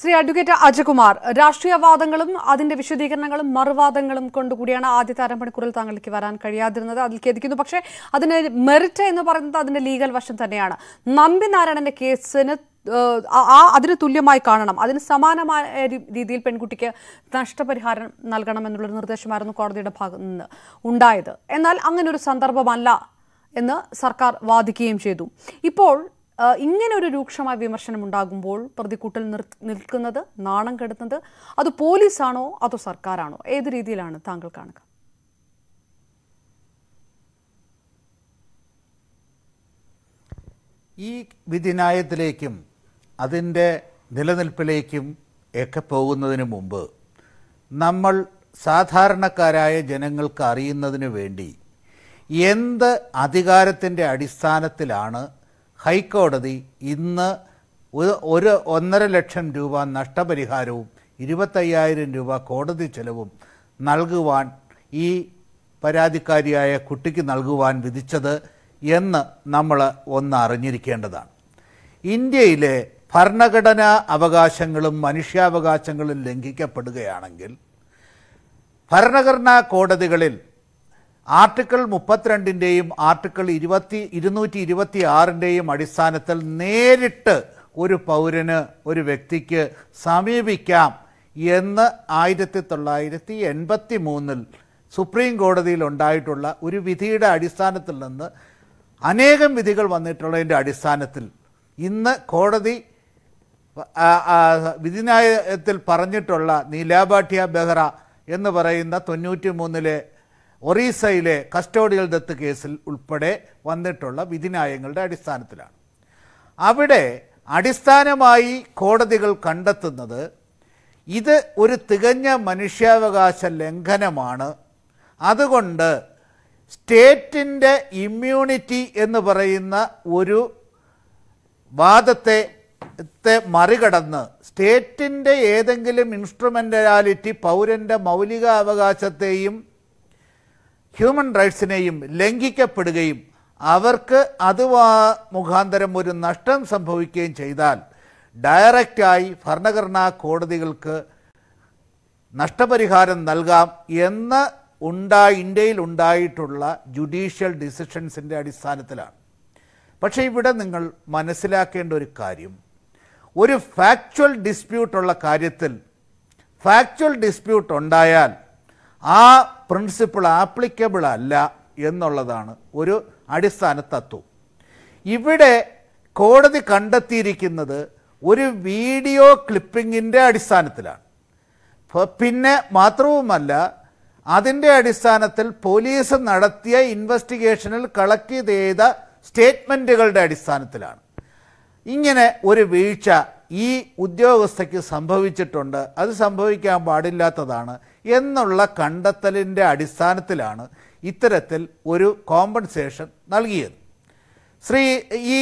Shri advocate Ajakumar രാഷ്ട്രീയവാദങ്ങളും അതിന്റെ വിശദീകരണങ്ങളും മറുവാദങ്ങളും കൊണ്ടുകൂടിയാണ് ആദ്യത്തെ അരമണിക്കൂറിൽ താങ്കൾക്ക് വരാൻ കഴിയാതിരുന്നത് അതിൽ ഖേദിക്കുന്നു പക്ഷേ അതിന് മെറിറ്റ് എന്ന് പറയുന്നത് അതിന്റെ ലീഗൽ വശം തന്നെയാണ് നമ്പിനാരായണന്റെ കേസിന് ആ അതിന് തുല്യമായി കാണണം അതിന് സമാനമായ രീതിയിൽ പെൺകുട്ടിക്ക് നഷ്ടപരിഹാരം നൽകണമെന്നുള്ളൊരു നിർദ്ദേശമായിരുന്നു കോടതിയുടെ ഭാഗത്തു നിന്ന് ഉണ്ടായത് എന്നാൽ അങ്ങനെ ഒരു സന്ദർഭമല്ല എന്ന് സർക്കാർ വാദിക്കുകയും ചെയ്തു ഇപ്പോൾ ഇങ്ങനെ ഒരു രൂക്ഷമായ വിമർശനം ഉണ്ടാകുമ്പോൾ പ്രതിക്കൂട്ടിൽ നിൽക്കുന്നത് നാണം കെടുന്നത് അത് പോലീസാണോ അതോ സർക്കാരാണോ ഏത് രീതിയിലാണ് താങ്കൾ കാണുക ഈ വിധിനായത്തിലേക്കും അതിൻ്റെ നിലനിൽപ്പിലേക്കും ഒക്കെ പോകുന്നതിന് മുമ്പ് നമ്മൾ സാധാരണക്കാരായ ജനങ്ങൾക്ക് അറിയുന്നതിന് വേണ്ടി എന്ത് അധികാരത്തിൻ്റെ അടിസ്ഥാനത്തിലാണ് ഹൈക്കോടതി ഇന്ന് ഒരു ഒന്നര ലക്ഷം രൂപ നഷ്ടപരിഹാരവും ഇരുപത്തയ്യായിരം രൂപ കോടതി ചെലവും നൽകുവാൻ ഈ പരാതിക്കാരിയായ കുട്ടിക്ക് നൽകുവാൻ വിധിച്ചത് എന്ന് നമ്മൾ ഒന്ന് അറിഞ്ഞിരിക്കേണ്ടതാണ് ഇന്ത്യയിലെ ഭരണഘടനാ അവകാശങ്ങളും മനുഷ്യാവകാശങ്ങളും ലംഘിക്കപ്പെടുകയാണെങ്കിൽ ഭരണഘടനാ കോടതികളിൽ ആർട്ടിക്കിൾ മുപ്പത്തിരണ്ടിൻ്റെയും ആർട്ടിക്കിൾ ഇരുപത്തി ഇരുന്നൂറ്റി ഇരുപത്തി ആറിൻ്റെയും അടിസ്ഥാനത്തിൽ നേരിട്ട് ഒരു പൗരന് ഒരു വ്യക്തിക്ക് സമീപിക്കാം എന്ന് ആയിരത്തി തൊള്ളായിരത്തി എൺപത്തി മൂന്നിൽ സുപ്രീം കോടതിയിൽ ഉണ്ടായിട്ടുള്ള ഒരു വിധിയുടെ അടിസ്ഥാനത്തിൽ നിന്ന് അനേകം വിധികൾ വന്നിട്ടുള്ളതിൻ്റെ അടിസ്ഥാനത്തിൽ ഇന്ന് കോടതി വിധിന്യായത്തിൽ പറഞ്ഞിട്ടുള്ള നീലാബാഠ്യ ബെഹ്റ എന്ന് പറയുന്ന തൊണ്ണൂറ്റി മൂന്നിലെ ഒറീസയിലെ കസ്റ്റോഡിയൽ ദത്ത് കേസിൽ ഉൾപ്പെടെ വന്നിട്ടുള്ള വിധിന്യായങ്ങളുടെ അടിസ്ഥാനത്തിലാണ് അവിടെ അടിസ്ഥാനമായി കോടതികൾ കണ്ടെത്തുന്നത് ഇത് ഒരു തികഞ്ഞ മനുഷ്യാവകാശ ലംഘനമാണ് അതുകൊണ്ട് സ്റ്റേറ്റിൻ്റെ ഇമ്മ്യൂണിറ്റി എന്ന് പറയുന്ന ഒരു വാദത്തെ മറികടന്ന് സ്റ്റേറ്റിൻ്റെ ഏതെങ്കിലും ഇൻസ്ട്രുമെൻ്റലാലിറ്റി പൗരൻ്റെ മൗലികാവകാശത്തെയും ഹ്യൂമൻ റൈറ്റ്സിനെയും ലംഘിക്കപ്പെടുകയും അവർക്ക് അത് മുഖാന്തരം ഒരു നഷ്ടം സംഭവിക്കുകയും ചെയ്താൽ ഡയറക്റ്റായി ഭരണഘടനാ കോടതികൾക്ക് നഷ്ടപരിഹാരം നൽകാം എന്ന് ഉണ്ടായി ഇന്ത്യയിൽ ഉണ്ടായിട്ടുള്ള ജുഡീഷ്യൽ ഡിസിഷൻസിൻ്റെ അടിസ്ഥാനത്തിലാണ് പക്ഷേ ഇവിടെ നിങ്ങൾ മനസ്സിലാക്കേണ്ട ഒരു കാര്യം ഒരു ഫാക്ച്വൽ ഡിസ്പ്യൂട്ടുള്ള കാര്യത്തിൽ ഫാക്ച്വൽ ഡിസ്പ്യൂട്ട് ഉണ്ടായാൽ ആ പ്രിൻസിപ്പിൾ ആപ്ലിക്കബിൾ അല്ല എന്നുള്ളതാണ് ഒരു അടിസ്ഥാന തത്വം ഇവിടെ കോടതി കണ്ടെത്തിയിരിക്കുന്നത് ഒരു വീഡിയോ ക്ലിപ്പിങ്ങിൻ്റെ അടിസ്ഥാനത്തിലാണ് പിന്നെ മാത്രവുമല്ല അതിൻ്റെ അടിസ്ഥാനത്തിൽ പോലീസ് നടത്തിയ ഇൻവെസ്റ്റിഗേഷനിൽ കളക്ട് ചെയ്ത സ്റ്റേറ്റ്മെൻറ്റുകളുടെ അടിസ്ഥാനത്തിലാണ് ഇങ്ങനെ ഒരു വീഴ്ച ഈ ഉദ്യോഗസ്ഥയ്ക്ക് സംഭവിച്ചിട്ടുണ്ട് അത് സംഭവിക്കാൻ പാടില്ലാത്തതാണ് എന്നുള്ള കണ്ടെത്തലിൻ്റെ അടിസ്ഥാനത്തിലാണ് ഇത്തരത്തിൽ ഒരു കോമ്പൻസേഷൻ നൽകിയത് ശ്രീ ഈ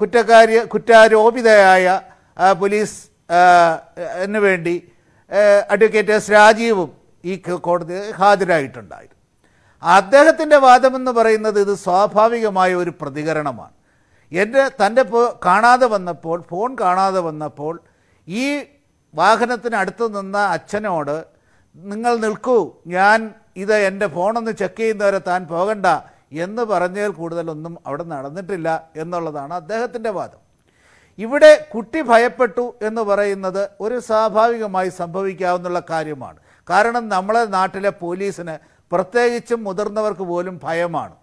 കുറ്റക്കാരി കുറ്റാരോപിതയായ പോലീസ് ന് വേണ്ടി അഡ്വക്കേറ്റ് എസ് രാജീവും ഈ കോടതി ഹാജരായിട്ടുണ്ടായിരുന്നു അദ്ദേഹത്തിൻ്റെ വാദമെന്ന് പറയുന്നത് ഇത് സ്വാഭാവികമായ ഒരു പ്രതികരണമാണ് എൻ്റെ തൻ്റെ കാണാതെ വന്നപ്പോൾ ഫോൺ കാണാതെ വന്നപ്പോൾ ഈ വാഹനത്തിനടുത്ത് നിന്ന അച്ഛനോട് നിങ്ങൾ നിൽക്കൂ ഞാൻ ഇത് എൻ്റെ ഫോണൊന്ന് ചെക്ക് ചെയ്യുന്നവരെ താൻ പോകണ്ട എന്ന് പറഞ്ഞതിൽ കൂടുതലൊന്നും അവിടെ നടന്നിട്ടില്ല എന്നുള്ളതാണ് അദ്ദേഹത്തിൻ്റെ വാദം ഇവിടെ കുട്ടി ഭയപ്പെട്ടു എന്ന് പറയുന്നത് ഒരു സ്വാഭാവികമായി സംഭവിക്കാവുന്ന കാര്യമാണ് കാരണം നമ്മളെ നാട്ടിലെ പോലീസിന് പ്രത്യേകിച്ചും മുതിർന്നവർക്ക് പോലും ഭയമാണ്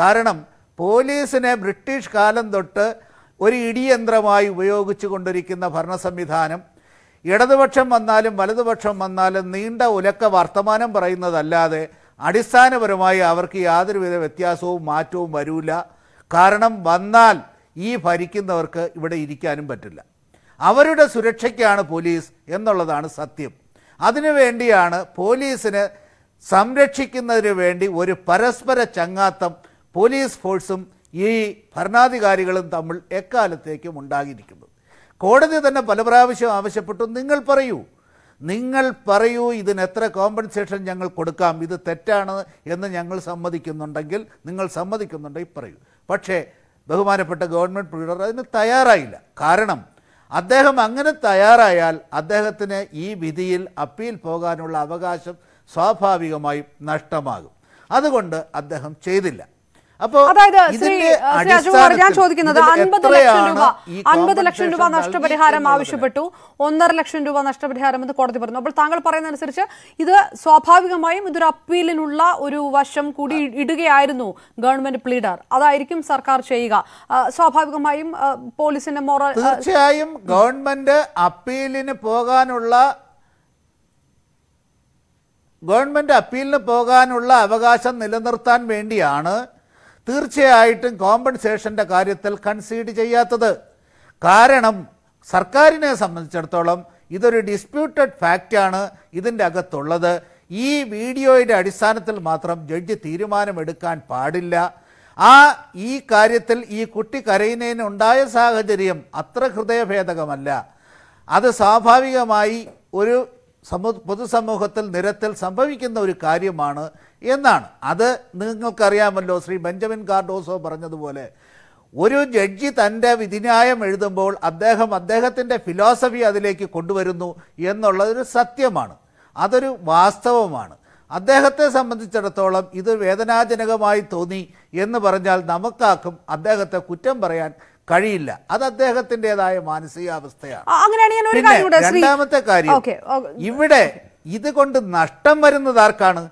കാരണം പോലീസിനെ ബ്രിട്ടീഷ് കാലം തൊട്ട് ഒരു ഇടിയന്ത്രമായി ഉപയോഗിച്ചു കൊണ്ടിരിക്കുന്ന ഭരണ സംവിധാനം ഇടതുപക്ഷം വന്നാലും വലതുപക്ഷം വന്നാലും നീണ്ട ഉലക്ക വർത്തമാനം പറയുന്നതല്ലാതെ അടിസ്ഥാനപരമായി അവർക്ക് യാതൊരുവിധ വ്യത്യാസവും മാറ്റവും വരൂല കാരണം വന്നാൽ ഈ ഭരിക്കുന്നവർക്ക് ഇവിടെ ഇരിക്കാനും പറ്റില്ല അവരുടെ സുരക്ഷയ്ക്കാണ് പോലീസ് എന്നുള്ളതാണ് സത്യം അതിനുവേണ്ടിയാണ് പോലീസിനെ സംരക്ഷിക്കുന്നതിന് വേണ്ടി ഒരു പരസ്പര ചങ്ങാത്തം പോലീസ് ഫോഴ്സും ഈ ഭരണാധികാരികളും തമ്മിൽ എക്കാലത്തേക്കും ഉണ്ടാകിയിരിക്കുന്നത് കോടതി തന്നെ പല പ്രാവശ്യം ആവശ്യപ്പെട്ടു നിങ്ങൾ പറയൂ നിങ്ങൾ പറയൂ ഇതിന് എത്ര കോമ്പൻസേഷൻ ഞങ്ങൾ കൊടുക്കാം ഇത് തെറ്റാണ് എന്ന് ഞങ്ങൾ സമ്മതിക്കുന്നുണ്ടെങ്കിൽ നിങ്ങൾ സമ്മതിക്കുന്നുണ്ടെങ്കിൽ പറയൂ പക്ഷേ ബഹുമാനപ്പെട്ട ഗവൺമെൻറ് പ്രീഡർ അതിന് തയ്യാറായില്ല കാരണം അദ്ദേഹം അങ്ങനെ തയ്യാറായാൽ അദ്ദേഹത്തിന് ഈ വിധിയിൽ അപ്പീൽ പോകാനുള്ള അവകാശം സ്വാഭാവികമായും നഷ്ടമാകും അതുകൊണ്ട് അദ്ദേഹം ചെയ്തില്ല അപ്പോ അതായത് ശ്രീ ഞാൻ ചോദിക്കുന്നത് അൻപത് ലക്ഷം രൂപ അൻപത് ലക്ഷം രൂപ നഷ്ടപരിഹാരം ആവശ്യപ്പെട്ടു ഒന്നര ലക്ഷം രൂപ നഷ്ടപരിഹാരം എന്ന് കോടതി പറഞ്ഞു അപ്പോൾ താങ്കൾ പറയുന്ന അനുസരിച്ച് ഇത് സ്വാഭാവികമായും ഇതൊരു അപ്പീലിനുള്ള ഒരു വശം കൂടി ഇടുകയായിരുന്നു ഗവൺമെന്റ് പ്ലീഡർ അതായിരിക്കും സർക്കാർ ചെയ്യുക സ്വാഭാവികമായും പോലീസിന്റെ മോറൽ തീർച്ചയായും ഗവൺമെന്റ് അപ്പീലിന് പോകാനുള്ള ഗവൺമെന്റ് അപ്പീലിന് പോകാനുള്ള അവകാശം നിലനിർത്താൻ വേണ്ടിയാണ് തീർച്ചയായിട്ടും കോമ്പൻസേഷൻ്റെ കാര്യത്തിൽ കൺസീഡ് ചെയ്യാത്തത് കാരണം സർക്കാരിനെ സംബന്ധിച്ചിടത്തോളം ഇതൊരു ഡിസ്പ്യൂട്ടഡ് ഫാക്റ്റാണ് ഇതിൻ്റെ അകത്തുള്ളത് ഈ വീഡിയോയുടെ അടിസ്ഥാനത്തിൽ മാത്രം ജഡ്ജി തീരുമാനമെടുക്കാൻ പാടില്ല ആ ഈ കാര്യത്തിൽ ഈ കുട്ടി കരയുന്നതിനുണ്ടായ സാഹചര്യം അത്ര ഹൃദയഭേദകമല്ല അത് സ്വാഭാവികമായി ഒരു സമൂ പൊതുസമൂഹത്തിൽ നിരത്തിൽ സംഭവിക്കുന്ന ഒരു കാര്യമാണ് എന്നാണ് അത് നിങ്ങൾക്കറിയാമല്ലോ ശ്രീ ബെഞ്ചമിൻ കാർഡോസോ പറഞ്ഞതുപോലെ ഒരു ജഡ്ജി തൻ്റെ വിധിന്യായം എഴുതുമ്പോൾ അദ്ദേഹം അദ്ദേഹത്തിൻ്റെ ഫിലോസഫി അതിലേക്ക് കൊണ്ടുവരുന്നു എന്നുള്ളതൊരു സത്യമാണ് അതൊരു വാസ്തവമാണ് അദ്ദേഹത്തെ സംബന്ധിച്ചിടത്തോളം ഇത് വേദനാജനകമായി തോന്നി എന്ന് പറഞ്ഞാൽ നമുക്കാക്കും അദ്ദേഹത്തെ കുറ്റം പറയാൻ കഴിയില്ല അത് അദ്ദേഹത്തിൻ്റെതായ മാനസികാവസ്ഥയാണ് രണ്ടാമത്തെ കാര്യം ഇവിടെ ഇതുകൊണ്ട് നഷ്ടം വരുന്നത് ആർക്കാണ്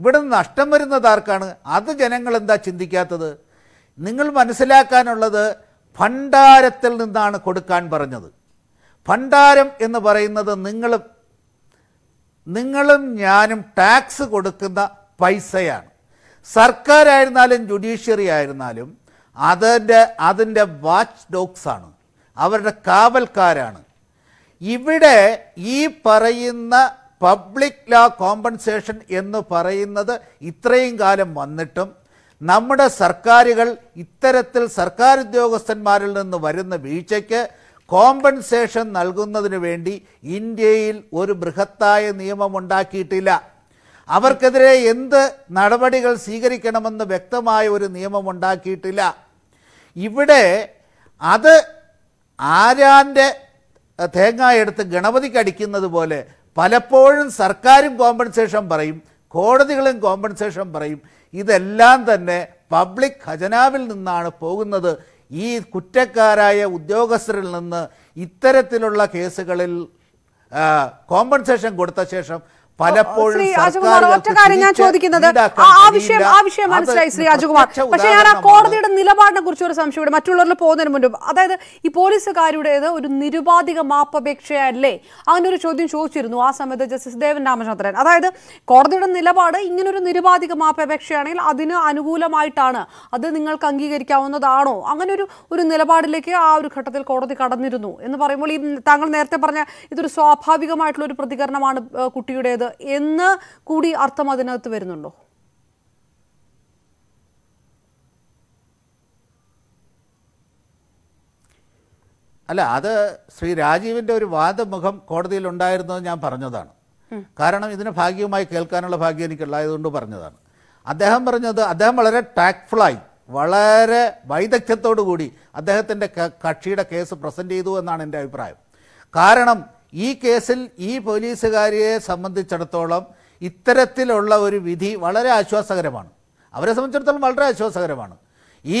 ഇവിടെ നഷ്ടം വരുന്നത് ആർക്കാണ് അത് ജനങ്ങൾ എന്താ ചിന്തിക്കാത്തത് നിങ്ങൾ മനസ്സിലാക്കാനുള്ളത് ഭണ്ഡാരത്തിൽ നിന്നാണ് കൊടുക്കാൻ പറഞ്ഞത് ഭണ്ഡാരം എന്ന് പറയുന്നത് നിങ്ങൾ നിങ്ങളും ഞാനും ടാക്സ് കൊടുക്കുന്ന പൈസയാണ് സർക്കാരായിരുന്നാലും ജുഡീഷ്യറി ആയിരുന്നാലും അതിൻ്റെ അതിൻ്റെ വാച്ച് ഡോഗ്സാണ് അവരുടെ കാവൽക്കാരാണ് ഇവിടെ ഈ പറയുന്ന പബ്ലിക് ലാ കോമ്പൻസേഷൻ എന്ന് പറയുന്നത് ഇത്രയും കാലം വന്നിട്ടും നമ്മുടെ സർക്കാരുകൾ ഇത്തരത്തിൽ സർക്കാർ ഉദ്യോഗസ്ഥന്മാരിൽ നിന്ന് വരുന്ന വീഴ്ചയ്ക്ക് കോമ്പൻസേഷൻ നൽകുന്നതിന് വേണ്ടി ഇന്ത്യയിൽ ഒരു ബൃഹത്തായ ഉണ്ടാക്കിയിട്ടില്ല അവർക്കെതിരെ എന്ത് നടപടികൾ സ്വീകരിക്കണമെന്ന് വ്യക്തമായ ഒരു ഉണ്ടാക്കിയിട്ടില്ല ഇവിടെ അത് ആരാൻ്റെ തേങ്ങ എടുത്ത് ഗണപതിക്ക് അടിക്കുന്നത് പോലെ പലപ്പോഴും സർക്കാരും കോമ്പൻസേഷൻ പറയും കോടതികളും കോമ്പൻസേഷൻ പറയും ഇതെല്ലാം തന്നെ പബ്ലിക് ഖജനാവിൽ നിന്നാണ് പോകുന്നത് ഈ കുറ്റക്കാരായ ഉദ്യോഗസ്ഥരിൽ നിന്ന് ഇത്തരത്തിലുള്ള കേസുകളിൽ കോമ്പൻസേഷൻ കൊടുത്ത ശേഷം പലപ്പോഴും ഒറ്റ കാര്യം ഞാൻ ചോദിക്കുന്നത് ആ വിഷയം ആ വിഷയം മനസ്സിലായി ശ്രീ രാജകുമാർ പക്ഷെ ഞാൻ ആ കോടതിയുടെ നിലപാടിനെ കുറിച്ച് ഒരു സംശയം മറ്റുള്ളവരിൽ പോകുന്നതിന് മുൻപ് അതായത് ഈ പോലീസുകാരുടേത് ഒരു നിരുപാധിക മാപ്പപേക്ഷയല്ലേ അങ്ങനെ ഒരു ചോദ്യം ചോദിച്ചിരുന്നു ആ സമയത്ത് ജസ്റ്റിസ് ദേവൻ രാമചന്ദ്രൻ അതായത് കോടതിയുടെ നിലപാട് ഇങ്ങനൊരു നിരുപാധിക മാപ്പപേക്ഷയാണെങ്കിൽ അതിന് അനുകൂലമായിട്ടാണ് അത് നിങ്ങൾക്ക് അംഗീകരിക്കാവുന്നതാണോ അങ്ങനെ ഒരു ഒരു നിലപാടിലേക്ക് ആ ഒരു ഘട്ടത്തിൽ കോടതി കടന്നിരുന്നു എന്ന് പറയുമ്പോൾ ഈ താങ്കൾ നേരത്തെ പറഞ്ഞ ഇതൊരു സ്വാഭാവികമായിട്ടുള്ള ഒരു പ്രതികരണമാണ് കുട്ടിയുടേത് എന്ന് കൂടി അർത്ഥം അതിനകത്ത് വരുന്നുണ്ടോ അല്ല അത് ശ്രീ രാജീവിന്റെ ഒരു വാദമുഖം കോടതിയിൽ ഉണ്ടായിരുന്നത് ഞാൻ പറഞ്ഞതാണ് കാരണം ഇതിനെ ഭാഗ്യമായി കേൾക്കാനുള്ള ഭാഗ്യം എനിക്കുള്ളതുകൊണ്ട് പറഞ്ഞതാണ് അദ്ദേഹം പറഞ്ഞത് അദ്ദേഹം വളരെ ടാക്ട്ഫുള്ളായി വളരെ വൈദഗ്ധ്യത്തോടു കൂടി അദ്ദേഹത്തിൻ്റെ കക്ഷിയുടെ കേസ് പ്രസൻറ്റ് ചെയ്തു എന്നാണ് എൻ്റെ അഭിപ്രായം കാരണം ഈ കേസിൽ ഈ പോലീസുകാരിയെ സംബന്ധിച്ചിടത്തോളം ഇത്തരത്തിലുള്ള ഒരു വിധി വളരെ ആശ്വാസകരമാണ് അവരെ സംബന്ധിച്ചിടത്തോളം വളരെ ആശ്വാസകരമാണ്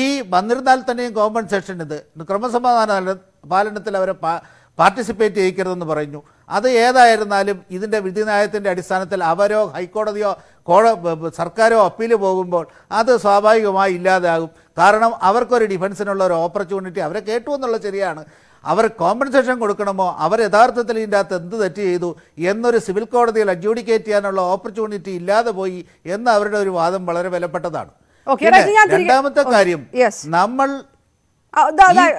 ഈ വന്നിരുന്നാൽ തന്നെയും കോമ്പൻസേഷൻ ഇത് ക്രമസമാധാന പാലനത്തിൽ അവരെ പാർട്ടിസിപ്പേറ്റ് ചെയ്യിക്കരുതെന്ന് പറഞ്ഞു അത് ഏതായിരുന്നാലും ഇതിൻ്റെ നയത്തിൻ്റെ അടിസ്ഥാനത്തിൽ അവരോ ഹൈക്കോടതിയോ കോട സർക്കാരോ അപ്പീൽ പോകുമ്പോൾ അത് സ്വാഭാവികമായി ഇല്ലാതാകും കാരണം അവർക്കൊരു ഡിഫൻസിനുള്ള ഒരു ഓപ്പർച്യൂണിറ്റി അവരെ കേട്ടു എന്നുള്ള ശരിയാണ് അവർ കോമ്പൻസേഷൻ കൊടുക്കണമോ അവർ യഥാർത്ഥത്തിൽ ഇതിൻ്റെ അകത്ത് എന്ത് തെറ്റ് ചെയ്തു എന്നൊരു സിവിൽ കോടതിയിൽ അഡ്യൂഡിക്കേറ്റ് ചെയ്യാനുള്ള ഓപ്പർച്യൂണിറ്റി ഇല്ലാതെ പോയി എന്ന അവരുടെ ഒരു വാദം വളരെ വിലപ്പെട്ടതാണ് രണ്ടാമത്തെ കാര്യം നമ്മൾ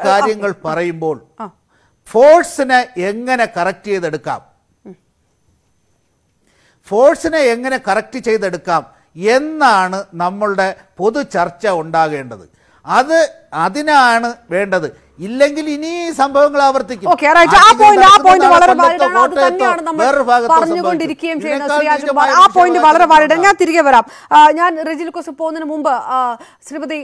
കാര്യങ്ങൾ പറയുമ്പോൾ ഫോഴ്സിനെ എങ്ങനെ കറക്റ്റ് ചെയ്തെടുക്കാം ഫോഴ്സിനെ എങ്ങനെ കറക്റ്റ് ചെയ്തെടുക്കാം എന്നാണ് നമ്മളുടെ പൊതു ചർച്ച ഉണ്ടാകേണ്ടത് അത് അതിനാണ് വേണ്ടത് ഇല്ലെങ്കിൽ ഇനി സംഭവങ്ങൾ ആവർത്തിക്കും ആ പോയിന്റ് വളരെ ഞാൻ തിരികെ വരാം ഞാൻ റിജിൽ കൊസ് പോകുന്നതിന് മുമ്പ് ശ്രീമതി